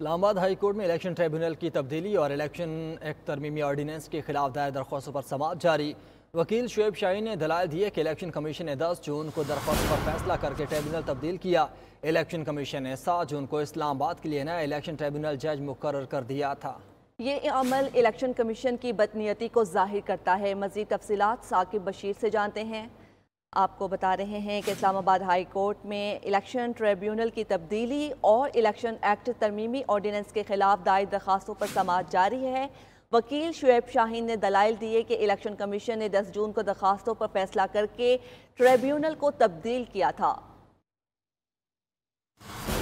Islamabad high court में election tribunal की तब्दीली और इलेक्शन एक्ट तरमीमी ऑर्डीनेंस के खिलाफ दायर दरख्वास्तों पर समाप्त जारी वकील शुएब शाही ने दलाल दिए कि इलेक्शन कमीशन ने 10 जून को दरख्वास्त पर फैसला करके ट्रिब्यूनल तब्दील किया इलेक्शन कमीशन ने 7 जून को इस्लामाबाद के लिए नया इलेक्शन ट्रिब्यूनल जज मुकर कर दिया था ये अमल इलेक्शन कमीशन की बदनीति को जाहिर करता है मजीद तफसीत साकिब बशीर से जानते हैं आपको बता रहे हैं कि इस्लामाबाद हाई कोर्ट में इलेक्शन ट्रिब्यूनल की तब्दीली और इलेक्शन एक्ट तरमीमी ऑर्डीनेंस के खिलाफ दायर दरखास्तों पर समाज जारी है वकील शुएब शाहीन ने दलाइल दिए कि इलेक्शन कमीशन ने 10 जून को दरखास्तों पर फैसला करके ट्रिब्यूनल को तब्दील किया था